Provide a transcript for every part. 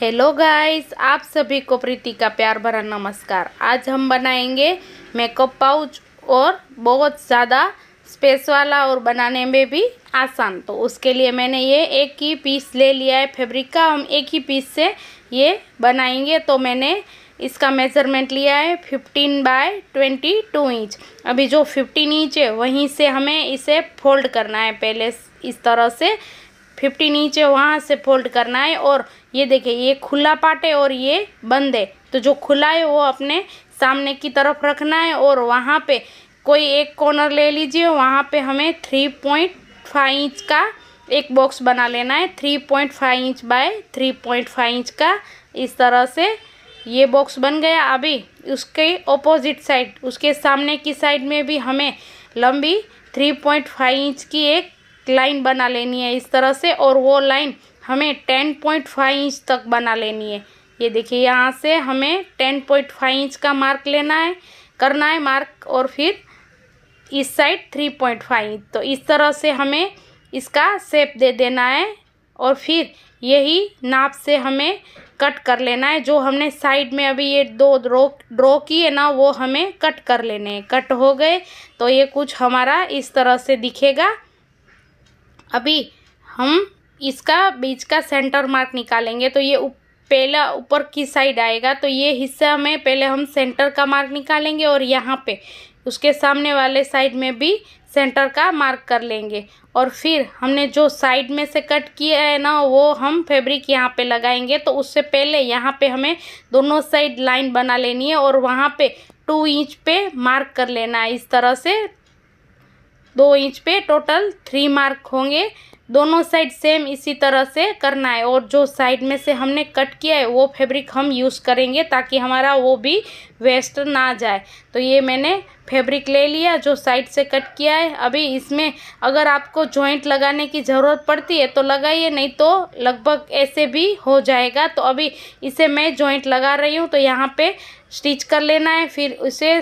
hello guys आप सभी को प्रीति का प्यार भरा नमस्कार आज हम बनाएंगे मेकअप पाउच और बहुत ज़्यादा स्पेस वाला और बनाने में भी आसान तो उसके लिए मैंने ये एक ही पीस ले लिया है फैब्रिक का हम एक ही पीस से ये बनाएंगे तो मैंने इसका मेज़रमेंट लिया है फिफ्टीन बाय टू इंच अभी जो फिफ्टीन इंच है वहीं से हमें इसे फोल्ड करना है पहले इस तरह से फिफ्टी नीचे वहाँ से फोल्ड करना है और ये देखिए ये खुला पार्ट है और ये बंद है तो जो खुला है वो अपने सामने की तरफ रखना है और वहाँ पे कोई एक कॉर्नर ले लीजिए वहाँ पे हमें थ्री पॉइंट फाइव इंच का एक बॉक्स बना लेना है three point five inch by three point five inch का इस तरह से ये बॉक्स बन गया अभी उसके ऑपोजिट साइड उसके सामने की साइड में भी हमें लंबी थ्री पॉइंट फाइव इंच की एक लाइन बना लेनी है इस तरह से और वो लाइन हमें टेन पॉइंट फाइव इंच तक बना लेनी है ये देखिए यहाँ से हमें टेन पॉइंट फाइव इंच का मार्क लेना है करना है मार्क और फिर इस side three point five inch तो इस तरह से हमें इसका सेप दे देना है और फिर यही नाप से हमें कट कर लेना है जो हमने साइड में अभी ये दो ड्रो ड्रॉ है ना वो हमें कट कर लेने हैं कट हो गए तो ये कुछ हमारा इस तरह से दिखेगा अभी हम इसका बीच का सेंटर मार्क निकालेंगे तो ये उप, पहला ऊपर की साइड आएगा तो ये हिस्सा में पहले हम सेंटर का मार्क निकालेंगे और यहाँ पे उसके सामने वाले साइड में भी सेंटर का मार्क कर लेंगे और फिर हमने जो साइड में से कट किया है ना वो हम फैब्रिक यहाँ पे लगाएंगे तो उससे पहले यहाँ पे हमें दोनों साइड लाइन बना लेनी है और वहाँ पे टू इंच पे मार्क कर लेना है इस तरह से दो इंच पे टोटल थ्री मार्क होंगे दोनों साइड सेम इसी तरह से करना है और जो साइड में से हमने कट किया है वो फैब्रिक हम यूज़ करेंगे ताकि हमारा वो भी वेस्ट ना जाए तो ये मैंने फैब्रिक ले लिया जो साइड से कट किया है अभी इसमें अगर आपको जॉइंट लगाने की ज़रूरत पड़ती है तो लगाइए नहीं तो लगभग ऐसे भी हो जाएगा तो अभी इसे मैं जॉइंट लगा रही हूँ तो यहाँ पर स्टिच कर लेना है फिर उसे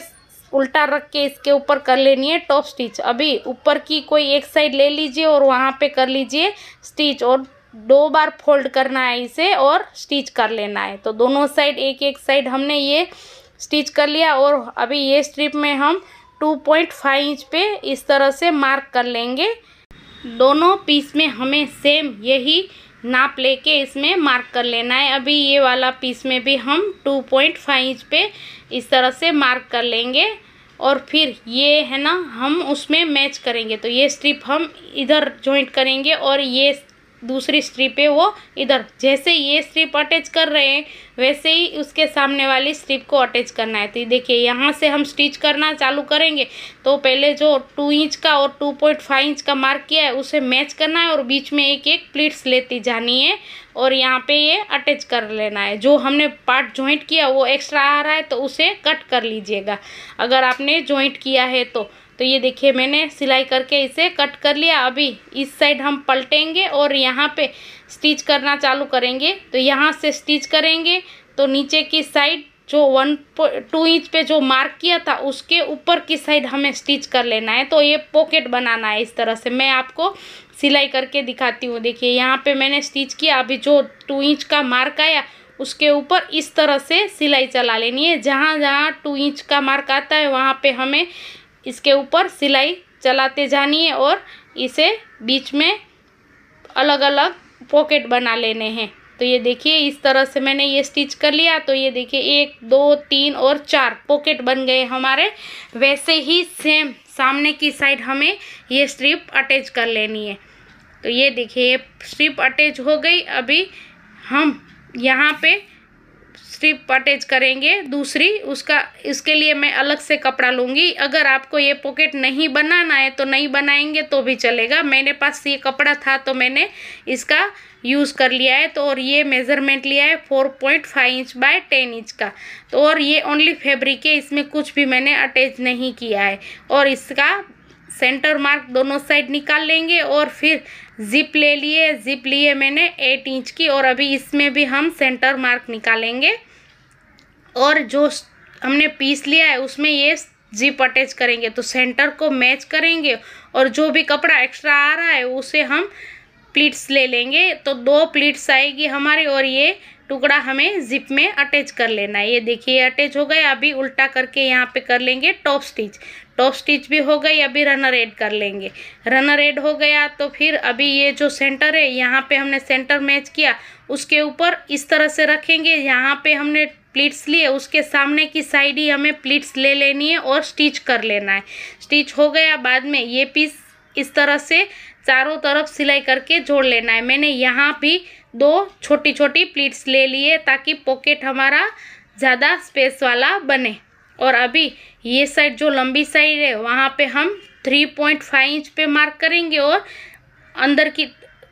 उल्टा रख के इसके ऊपर कर लेनी है टॉप स्टिच अभी ऊपर की कोई एक साइड ले लीजिए और वहाँ पे कर लीजिए स्टिच और दो बार फोल्ड करना है इसे और स्टिच कर लेना है तो दोनों साइड एक एक साइड हमने ये स्टिच कर लिया और अभी ये स्ट्रिप में हम 2.5 इंच पे इस तरह से मार्क कर लेंगे दोनों पीस में हमें सेम यही नाप लेके इसमें मार्क कर लेना है अभी ये वाला पीस में भी हम टू पॉइंट फाइव इंच पे इस तरह से मार्क कर लेंगे और फिर ये है ना हम उसमें मैच करेंगे तो ये स्ट्रिप हम इधर जॉइंट करेंगे और ये दूसरी स्त्री पे वो इधर जैसे ये स्ट्रिप अटैच कर रहे हैं वैसे ही उसके सामने वाली स्ट्रिप को अटैच करना है तो देखिए यहाँ से हम स्टिच करना चालू करेंगे तो पहले जो टू इंच का और टू पॉइंट फाइव इंच का मार्क किया है उसे मैच करना है और बीच में एक एक प्लीट्स लेती जानी है और यहाँ पे ये अटैच कर लेना है जो हमने पार्ट जॉइंट किया वो एक्स्ट्रा आ रहा है तो उसे कट कर लीजिएगा अगर आपने जॉइंट किया है तो तो ये देखिए मैंने सिलाई करके इसे कट कर लिया अभी इस साइड हम पलटेंगे और यहाँ पे स्टिच करना चालू करेंगे तो यहाँ से स्टिच करेंगे तो नीचे की साइड जो वन टू इंच पे जो मार्क किया था उसके ऊपर की साइड हमें स्टिच कर लेना है तो ये पॉकेट बनाना है इस तरह से मैं आपको सिलाई करके दिखाती हूँ देखिए यहाँ पे मैंने स्टिच किया अभी जो टू इंच का मार्क आया उसके ऊपर इस तरह से सिलाई चला लेनी है जहाँ जहाँ टू इंच का मार्क आता है वहाँ पे हमें इसके ऊपर सिलाई चलाते जानी है और इसे बीच में अलग अलग पॉकेट बना लेने हैं तो ये देखिए इस तरह से मैंने ये स्टिच कर लिया तो ये देखिए एक दो तीन और चार पॉकेट बन गए हमारे वैसे ही सेम सामने की साइड हमें ये स्ट्रिप अटैच कर लेनी है तो ये देखिए ये स्ट्रिप अटैच हो गई अभी हम यहाँ पे स्ट्रिप अटैच करेंगे दूसरी उसका इसके लिए मैं अलग से कपड़ा लूँगी अगर आपको ये पॉकेट नहीं बनाना है तो नहीं बनाएंगे तो भी चलेगा मेरे पास ये कपड़ा था तो मैंने इसका यूज़ कर लिया है तो और ये मेज़रमेंट लिया है four point five inch by ten inch का तो और ये ओनली फेब्रिक है इसमें कुछ भी मैंने अटैच नहीं किया है और इसका सेंटर मार्क दोनों साइड निकाल लेंगे और फिर जिप ले लिए जिप लिए मैंने एट इंच की और अभी इसमें भी हम सेंटर मार्क निकालेंगे और जो हमने पीस लिया है उसमें ये जिप अटैच करेंगे तो सेंटर को मैच करेंगे और जो भी कपड़ा एक्स्ट्रा आ रहा है उसे हम प्लीट्स ले लेंगे तो दो प्लीट्स आएगी हमारे और ये टुकड़ा हमें जिप में अटैच कर लेना है ये देखिए अटैच हो गया अभी उल्टा करके यहाँ पे कर लेंगे टॉप स्टिच टॉप स्टिच भी हो गई अभी रनर एड कर लेंगे रनर एड हो गया तो फिर अभी ये जो सेंटर है यहाँ पे हमने सेंटर मैच किया उसके ऊपर इस तरह से रखेंगे यहाँ पे हमने प्लीट्स लिए उसके सामने की साइड ही हमें प्लीट्स ले लेनी है और स्टिच कर लेना है स्टिच हो गया बाद में ये पीस इस तरह से चारों तरफ सिलाई करके जोड़ लेना है मैंने यहाँ भी दो छोटी छोटी प्लीट्स ले लिए ताकि पॉकेट हमारा ज़्यादा स्पेस वाला बने और अभी ये साइड जो लंबी साइड है वहाँ पे हम थ्री पॉइंट फाइव इंच पे मार्क करेंगे और अंदर की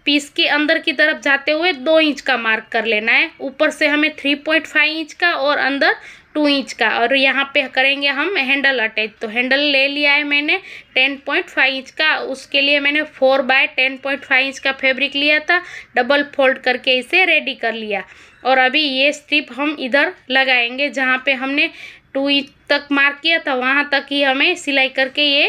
पीस के अंदर की तरफ जाते हुए दो इंच का मार्क कर लेना है ऊपर से हमें थ्री पॉइंट फाइव इंच का और अंदर टू इंच का और यहाँ पे करेंगे हम हैंडल अटैच तो हैंडल ले लिया है मैंने टेन पॉइंट फाइव इंच का उसके लिए मैंने four by ten point five inch का फैब्रिक लिया था डबल फोल्ड करके इसे रेडी कर लिया और अभी ये स्ट्रिप हम इधर लगाएंगे जहाँ पे हमने टू इंच तक मार्क किया था वहाँ तक ही हमें सिलाई करके ये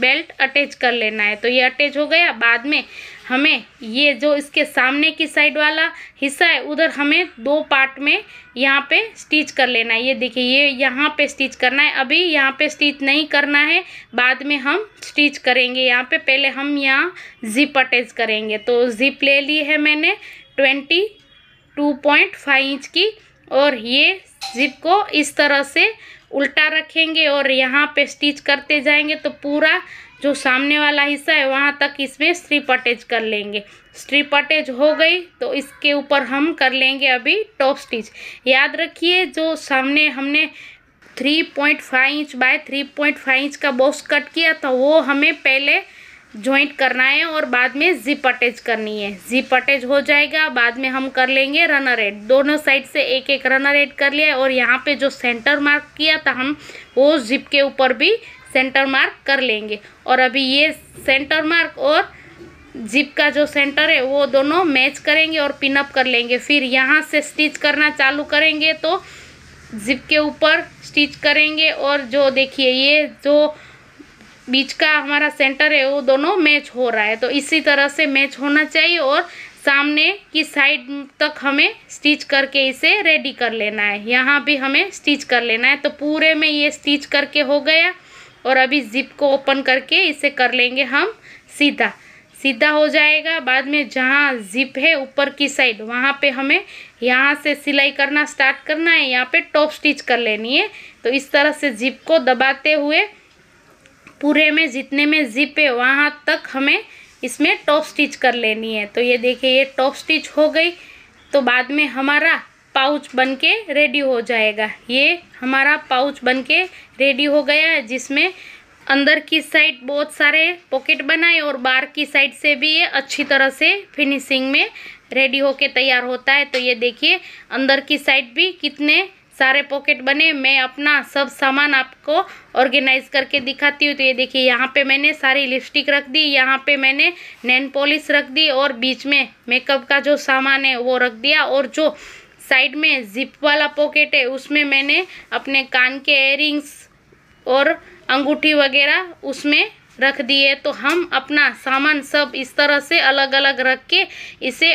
बेल्ट अटैच कर लेना है तो ये अटैच हो गया बाद में हमें ये जो इसके सामने की साइड वाला हिस्सा है उधर हमें दो पार्ट में यहाँ पे स्टिच कर लेना है ये देखिए ये यहाँ पे स्टिच करना है अभी यहाँ पे स्टिच नहीं करना है बाद में हम स्टिच करेंगे यहाँ पे पहले हम यहाँ जिप अटैच करेंगे तो जिप ले ली है मैंने twenty two point five inch की और ये जिप को इस तरह से उल्टा रखेंगे और यहाँ पे स्टिच करते जाएंगे तो पूरा जो सामने वाला हिस्सा है वहाँ तक इसमें स्ट्रिप अटैच कर लेंगे स्ट्रिप अटैच हो गई तो इसके ऊपर हम कर लेंगे अभी टॉप स्टिच याद रखिए जो सामने हमने three point five inch by three point five inch का बॉक्स कट किया था वो हमें पहले ज्वाइंट करना है और बाद में जिप अटैच करनी है जिप अटैच हो जाएगा बाद में हम कर लेंगे रनर एड दोनों साइड से एक एक रनर एड कर लिया और यहाँ पे जो सेंटर मार्क किया था हम वो जिप के ऊपर भी सेंटर मार्क कर लेंगे और अभी ये सेंटर मार्क और जिप का जो सेंटर है वो दोनों मैच करेंगे और पिनअप कर लेंगे फिर यहाँ से स्टिच करना चालू करेंगे तो जिप के ऊपर स्टिच करेंगे और जो देखिए ये जो बीच का हमारा सेंटर है वो दोनों मैच हो रहा है तो इसी तरह से मैच होना चाहिए और सामने की साइड तक हमें स्टिच करके इसे रेडी कर लेना है यहाँ भी हमें स्टिच कर लेना है तो पूरे में ये स्टिच करके हो गया और अभी जिप को ओपन करके इसे कर लेंगे हम सीधा सीधा हो जाएगा बाद में जहाँ जिप है ऊपर की साइड वहाँ पे हमें यहाँ से सिलाई करना स्टार्ट करना है यहाँ पे टॉप स्टिच कर लेनी है तो इस तरह से जिप को दबाते हुए पूरे में जितने में जिप है वहाँ तक हमें इसमें टॉप स्टिच कर लेनी है तो ये देखिए ये टॉप स्टिच हो गई तो बाद में हमारा पाउच बन के रेडी हो जाएगा ये हमारा पाउच बन के रेडी हो गया है जिसमें अंदर की साइड बहुत सारे पॉकेट बनाए और बाहर की साइड से भी ये अच्छी तरह से फिनिशिंग में रेडी होके तैयार होता है तो ये देखिए अंदर की साइड भी कितने सारे पॉकेट बने मैं अपना सब सामान आपको ऑर्गेनाइज करके दिखाती हूँ तो ये देखिए यहाँ पे मैंने सारी लिपस्टिक रख दी यहाँ पे मैंने नैन पॉलिश रख दी और बीच में मेकअप का जो सामान है वो रख दिया और जो साइड में जिप वाला पॉकेट है उसमें मैंने अपने कान के एयरिंग्स और अंगूठी वगैरह उसमें रख दिए तो हम अपना सामान सब इस तरह से अलग अलग रख के इसे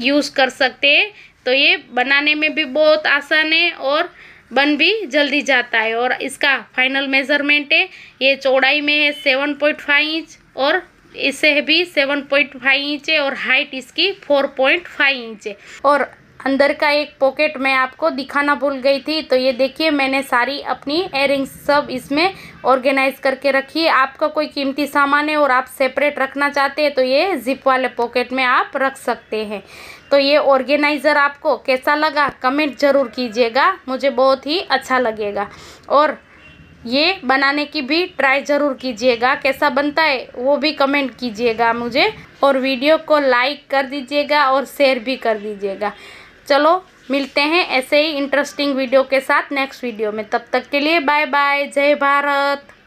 यूज़ कर सकते हैं तो ये बनाने में भी बहुत आसान है और बन भी जल्दी जाता है और इसका फाइनल मेज़रमेंट है ये चौड़ाई में है सेवन पॉइंट फाइव इंच और इससे भी सेवन पॉइंट फाइव इंच है और हाइट इसकी फोर पॉइंट फाइव इंच है और अंदर का एक पॉकेट मैं आपको दिखाना भूल गई थी तो ये देखिए मैंने सारी अपनी एयरिंग्स सब इसमें ऑर्गेनाइज करके रखी है आपका कोई कीमती सामान है और आप सेपरेट रखना चाहते हैं तो ये जिप वाले पॉकेट में आप रख सकते हैं तो ये ऑर्गेनाइज़र आपको कैसा लगा कमेंट ज़रूर कीजिएगा मुझे बहुत ही अच्छा लगेगा और ये बनाने की भी ट्राई ज़रूर कीजिएगा कैसा बनता है वो भी कमेंट कीजिएगा मुझे और वीडियो को लाइक कर दीजिएगा और शेयर भी कर दीजिएगा चलो मिलते हैं ऐसे ही इंटरेस्टिंग वीडियो के साथ नेक्स्ट वीडियो में तब तक के लिए बाय बाय जय भारत